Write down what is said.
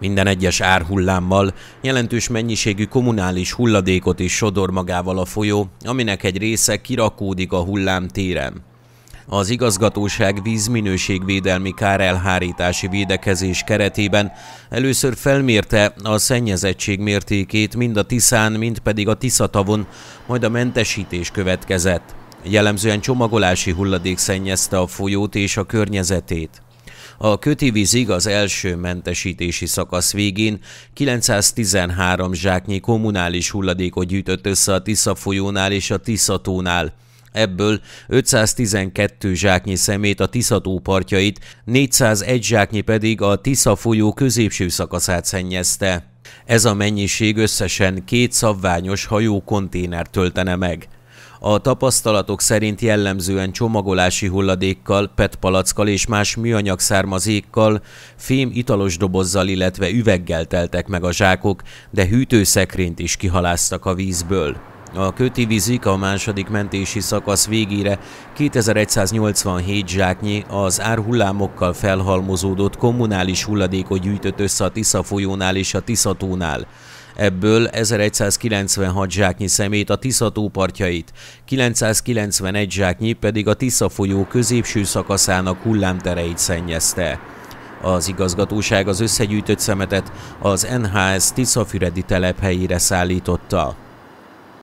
Minden egyes árhullámmal jelentős mennyiségű kommunális hulladékot is sodor magával a folyó, aminek egy része kirakódik a hullám téren. Az igazgatóság vízminőségvédelmi kárelhárítási védekezés keretében először felmérte a szennyezettség mértékét mind a Tiszán, mind pedig a Tiszatavon, majd a mentesítés következett. Jellemzően csomagolási hulladék szennyezte a folyót és a környezetét. A köti vízig az első mentesítési szakasz végén 913 zsáknyi kommunális hulladékot gyűjtött össze a Tisza folyónál és a tónál. Ebből 512 zsáknyi szemét a Tiszató partjait, 401 zsáknyi pedig a Tisza folyó középső szakaszát szennyezte. Ez a mennyiség összesen két szabványos hajó konténer töltene meg. A tapasztalatok szerint jellemzően csomagolási hulladékkal, PET palackkal és más műanyag származékkal, fém italos dobozzal, illetve üveggel teltek meg a zsákok, de hűtőszekrényt is kihaláztak a vízből. A köti vizik a második mentési szakasz végére 2187 zsáknyi az árhullámokkal felhalmozódott kommunális hulladékot gyűjtött össze a Tisza folyónál és a Tiszatónál ebből 1196 zsáknyi szemét a Tisza tópartjait, 991 zsáknyi pedig a Tisza folyó középső szakaszának hullámtereit szennyezte. Az igazgatóság az összegyűjtött szemetet az NHS Tiszafüredi telephelyére szállította.